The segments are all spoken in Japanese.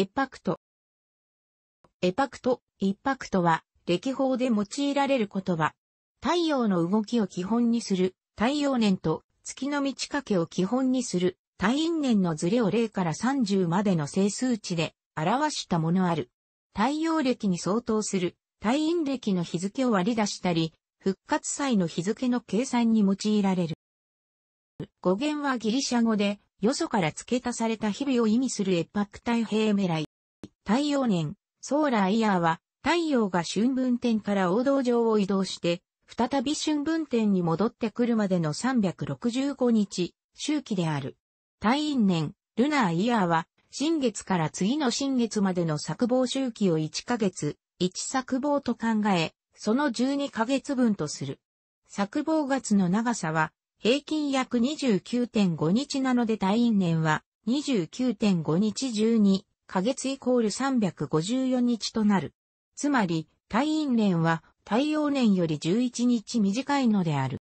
エパクト。エパクト、イパクトは、歴法で用いられる言葉。太陽の動きを基本にする、太陽年と月の満ち欠けを基本にする、太陰年のズレを0から30までの整数値で表したものある。太陽暦に相当する、太陰暦の日付を割り出したり、復活祭の日付の計算に用いられる。語源はギリシャ語で、よそから付け足された日々を意味するエパタイヘ平メライ。太陽年、ソーラーイヤーは、太陽が春分点から王道上を移動して、再び春分点に戻ってくるまでの365日、周期である。太陰年、ルナーイヤーは、新月から次の新月までの作望周期を1ヶ月、1作望と考え、その12ヶ月分とする。作望月の長さは、平均約29.5日なので退院年は29.5日12ヶ月イコール354日となる。つまり、退院年は太陽年より11日短いのである。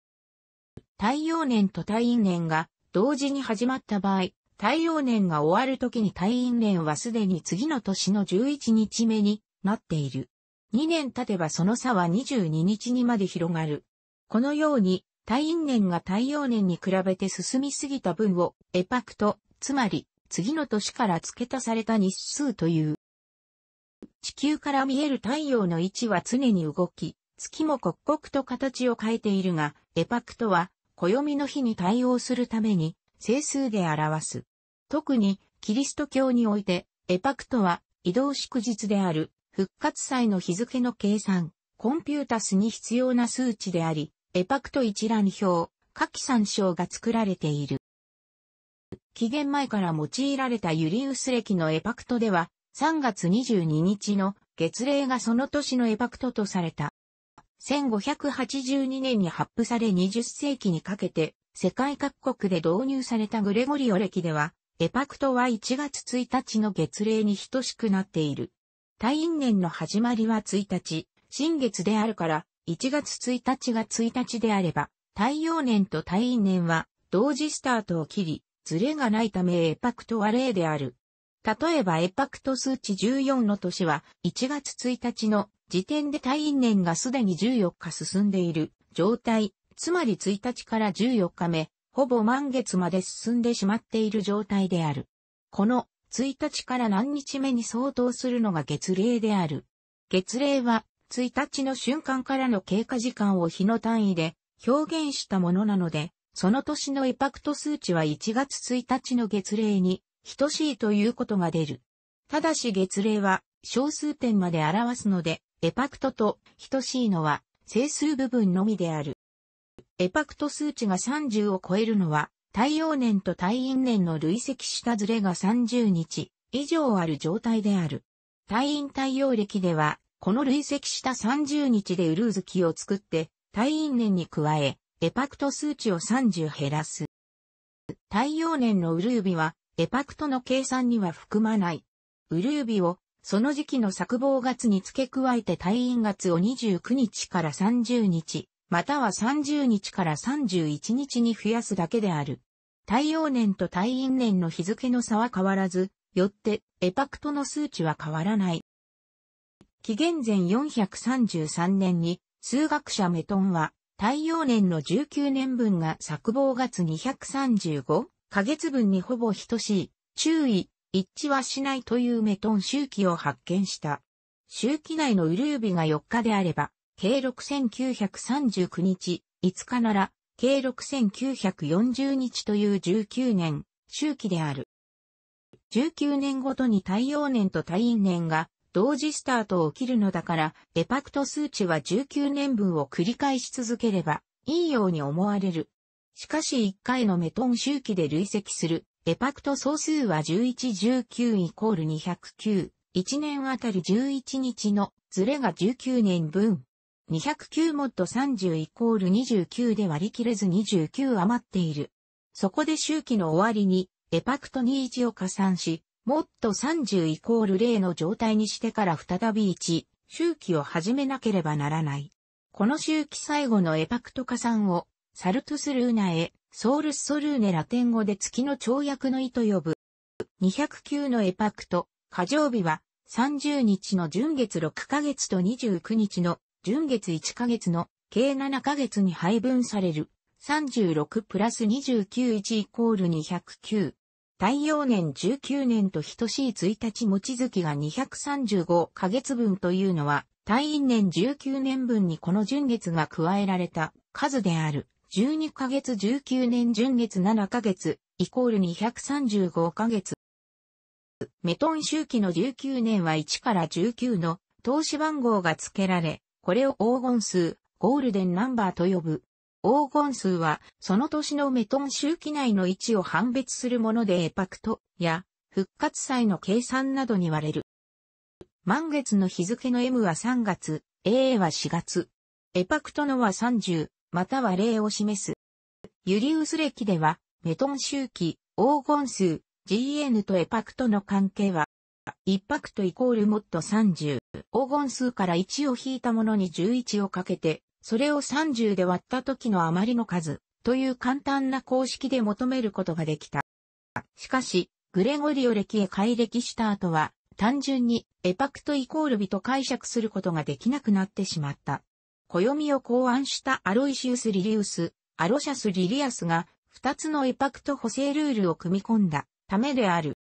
太陽年と退院年が同時に始まった場合、太陽年が終わる時に退院年はすでに次の年の11日目になっている。2年経てばその差は22日にまで広がる。このように太陰年が太陽年に比べて進みすぎた分を、エパクト、つまり、次の年から付け足された日数という。地球から見える太陽の位置は常に動き、月も刻々と形を変えているが、エパクトは、暦の日に対応するために、整数で表す。特に、キリスト教において、エパクトは、移動祝日である、復活祭の日付の計算、コンピュータスに必要な数値であり、エパクト一覧表、下記参照が作られている。期限前から用いられたユリウス歴のエパクトでは、3月22日の月齢がその年のエパクトとされた。1582年に発布され20世紀にかけて世界各国で導入されたグレゴリオ歴では、エパクトは1月1日の月齢に等しくなっている。退院年の始まりは1日、新月であるから、1月1日が1日であれば、太陽年と太陰年は同時スタートを切り、ズレがないためエパクトは0である。例えばエパクト数値14の年は1月1日の時点で太陰年がすでに14日進んでいる状態、つまり1日から14日目、ほぼ満月まで進んでしまっている状態である。この1日から何日目に相当するのが月齢である。月齢は1日の瞬間からの経過時間を日の単位で表現したものなので、その年のエパクト数値は1月1日の月齢に等しいということが出る。ただし月齢は小数点まで表すので、エパクトと等しいのは整数部分のみである。エパクト数値が30を超えるのは、太陽年と太陰年の累積したズレが30日以上ある状態である。太陰太陽暦ではこの累積した30日でウルーズ期を作って、退院年に加え、エパクト数値を30減らす。太陽年のウルービは、エパクトの計算には含まない。ウルービを、その時期の作望月に付け加えて退院月を29日から30日、または30日から31日に増やすだけである。太陽年と退院年の日付の差は変わらず、よって、エパクトの数値は変わらない。紀元前433年に数学者メトンは太陽年の19年分が作望月235ヶ月分にほぼ等しい、注意、一致はしないというメトン周期を発見した。周期内のウルービが4日であれば、計6939日、5日なら、計6940日という19年、周期である。19年ごとに太陽年と太陰年が同時スタートを切るのだから、エパクト数値は19年分を繰り返し続ければ、いいように思われる。しかし1回のメトン周期で累積する、エパクト総数は11、19イコール209、1年あたり11日のズレが19年分。209モッド30イコール29で割り切れず29余っている。そこで周期の終わりに、エパクト21を加算し、もっと30イコール0の状態にしてから再び1、周期を始めなければならない。この周期最後のエパクト加算を、サルトスルーナへ、ソウルスソルーネラテン語で月の跳躍の意と呼ぶ。209のエパクト、過剰日は、30日の純月6ヶ月と29日の純月1ヶ月の計7ヶ月に配分される。36プラス291イコール209。太陽年19年と等しい1日持ち月が235ヶ月分というのは、太陰年19年分にこの純月が加えられた数である。12ヶ月19年純月7ヶ月、イコール235ヶ月。メトン周期の19年は1から19の投資番号が付けられ、これを黄金数、ゴールデンナンバーと呼ぶ。黄金数は、その年のメトン周期内の位置を判別するものでエパクトや復活祭の計算などに割れる。満月の日付の M は3月、A は4月。エパクトのは30、または0を示す。ユリウス歴では、メトン周期、黄金数、GN とエパクトの関係は、一パクトイコールモット30、黄金数から1を引いたものに11をかけて、それを30で割った時の余りの数、という簡単な公式で求めることができた。しかし、グレゴリオ歴へ改歴した後は、単純にエパクトイコール日と解釈することができなくなってしまった。暦を考案したアロイシウス・リリウス、アロシャス・リリアスが、二つのエパクト補正ルールを組み込んだためである。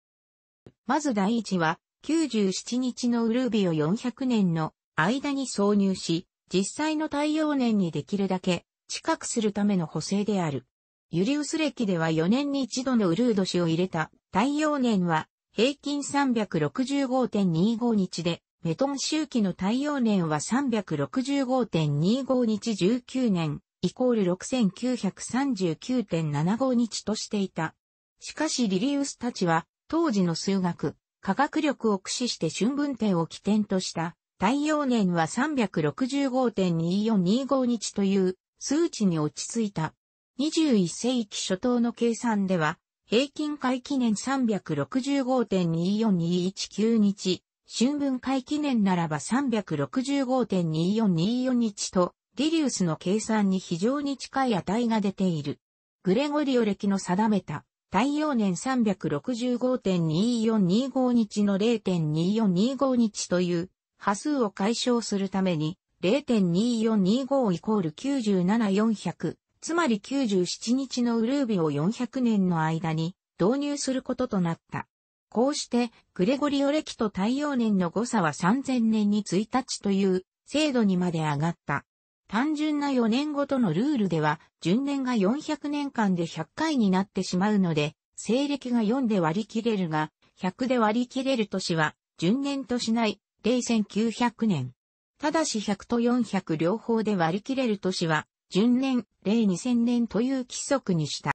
まず第一は、97日のウルービを400年の間に挿入し、実際の太陽年にできるだけ近くするための補正である。ユリウス暦では4年に一度のウルード氏を入れた太陽年は平均365.25日で、メトン周期の太陽年は365.25日19年、イコール6939.75日としていた。しかしリリウスたちは、当時の数学、科学力を駆使して春分点を起点とした、太陽年は365.2425日という数値に落ち着いた。21世紀初頭の計算では、平均回記念365.24219日、春分回記念ならば365.2424日と、ディリウスの計算に非常に近い値が出ている。グレゴリオ歴の定めた、太陽年365.2425日の0.2425日という波数を解消するために、0.2425イコール97400、つまり97日のウルービを400年の間に導入することとなった。こうして、グレゴリオ歴と太陽年の誤差は3000年に1日という精度にまで上がった。単純な4年ごとのルールでは、順年が400年間で100回になってしまうので、西暦が4で割り切れるが、100で割り切れる年は、順年としない零1900年。ただし100と400両方で割り切れる年は、順年、零2 0 0年という規則にした。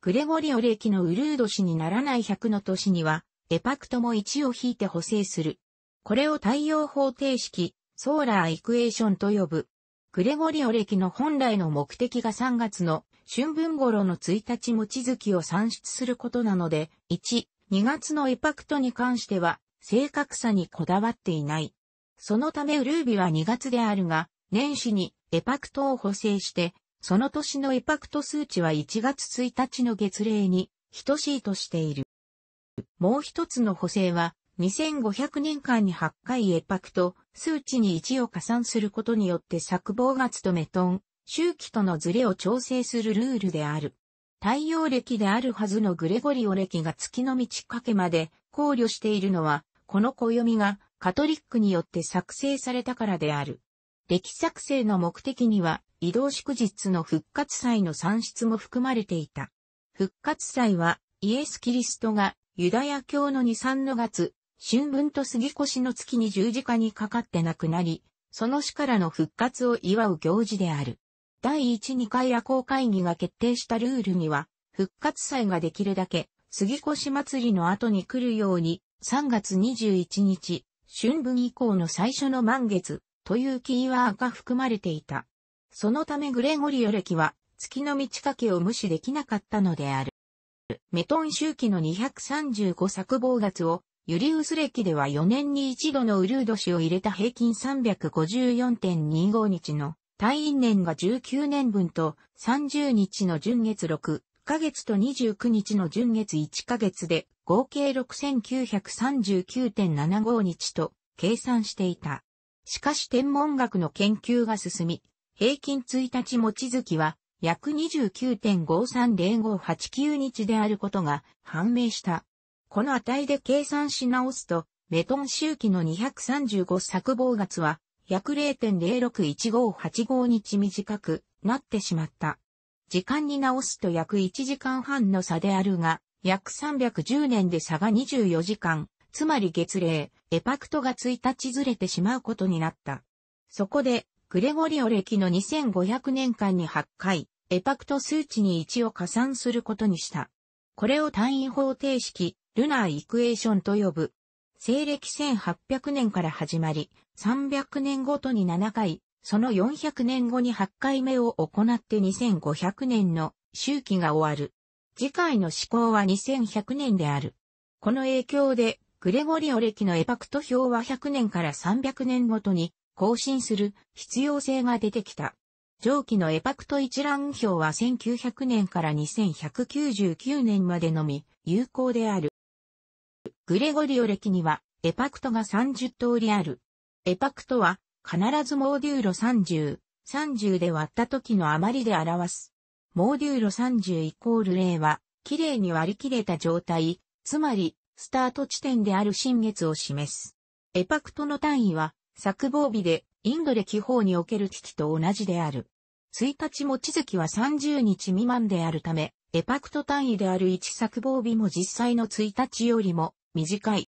グレゴリオ歴のウルード氏にならない100の年には、エパクトも1を引いて補正する。これを太陽方程式、ソーラーイクエーションと呼ぶ。グレゴリオ歴の本来の目的が3月の春分頃の1日持月を算出することなので、1、2月のエパクトに関しては、正確さにこだわっていない。そのためウルービは2月であるが、年始にエパクトを補正して、その年のエパクト数値は1月1日の月例に等しいとしている。もう一つの補正は、2500年間に8回エパクト数値に1を加算することによって作望月とメトン、周期とのズレを調整するルールである。太陽暦であるはずのグレゴリオ暦が月の満ち欠けまで考慮しているのは、この暦がカトリックによって作成されたからである。歴作成の目的には、移動祝日の復活祭の算出も含まれていた。復活祭は、イエス・キリストがユダヤ教の2、3の月、春分と杉越の月に十字架にかかって亡くなり、その死からの復活を祝う行事である。第1、2回夜行会議が決定したルールには、復活祭ができるだけ杉越祭りの後に来るように、3月21日、春分以降の最初の満月、というキーワーが含まれていた。そのためグレゴリオ歴は、月の満ち欠けを無視できなかったのである。メトン周期の235作坊月を、ユリウス歴では4年に一度のウルード氏を入れた平均354.25日の退院年が19年分と30日の純月6、ヶ月と29日の純月1ヶ月で合計6939.75日と計算していた。しかし天文学の研究が進み、平均1日持月は約29.530589日であることが判明した。この値で計算し直すと、メトン周期の235作望月は約0.061585日短くなってしまった。時間に直すと約1時間半の差であるが、約310年で差が24時間、つまり月齢、エパクトが1日ずれてしまうことになった。そこで、グレゴリオ歴の2500年間に8回、エパクト数値に1を加算することにした。これを単位方程式、ルナーイクエーションと呼ぶ。西暦1800年から始まり、300年ごとに7回、その400年後に8回目を行って2500年の周期が終わる。次回の施行は2100年である。この影響で、グレゴリオ歴のエパクト表は100年から300年ごとに更新する必要性が出てきた。上記のエパクト一覧表は1900年から2199年までのみ有効である。グレゴリオ歴にはエパクトが30通りある。エパクトは必ずモーデューロ30、30で割った時の余りで表す。モーデューロ30イコール0は、綺麗に割り切れた状態、つまり、スタート地点である新月を示す。エパクトの単位は、作防日で、インド歴法における危機と同じである。1日も地月は30日未満であるため、エパクト単位である1作防日も実際の1日よりも短い。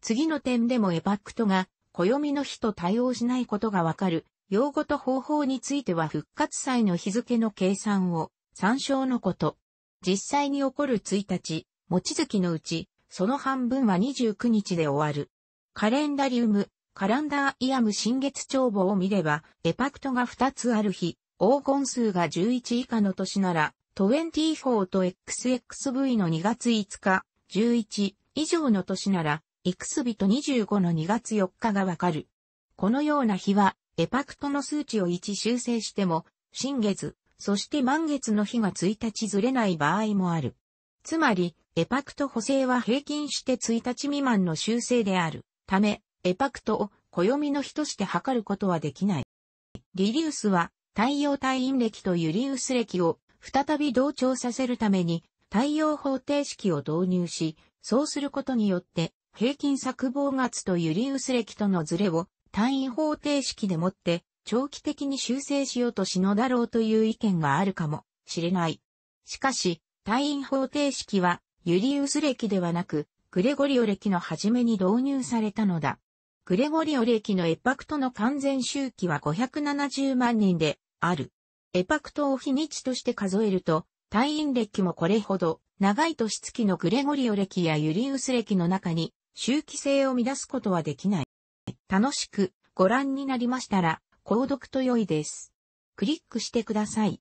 次の点でもエパクトが暦の日と対応しないことがわかる。用語と方法については復活祭の日付の計算を参照のこと。実際に起こる1日、持ち月のうち、その半分は29日で終わる。カレンダリウム、カランダーイアム新月帳簿を見れば、エパクトが2つある日、黄金数が11以下の年なら、24と XXV の2月5日、11以上の年なら、イクスビと25の2月4日がわかる。このような日は、エパクトの数値を1修正しても、新月、そして満月の日が1日ずれない場合もある。つまり、エパクト補正は平均して1日未満の修正である。ため、エパクトを暦の日として測ることはできない。リリウスは、太陽退院暦とユリウス暦を再び同調させるために、太陽方程式を導入し、そうすることによって、平均作望月とユリウス歴とのズレを単位方程式でもって長期的に修正しようとしのだろうという意見があるかもしれない。しかし、単位方程式はユリウス歴ではなく、グレゴリオ歴の初めに導入されたのだ。グレゴリオ歴のエパクトの完全周期は570万人である。エパクトを日にちとして数えると、退院歴もこれほど長い年月のグレゴリオ歴やユリウス歴の中に周期性を乱すことはできない。楽しくご覧になりましたら、購読と良いです。クリックしてください。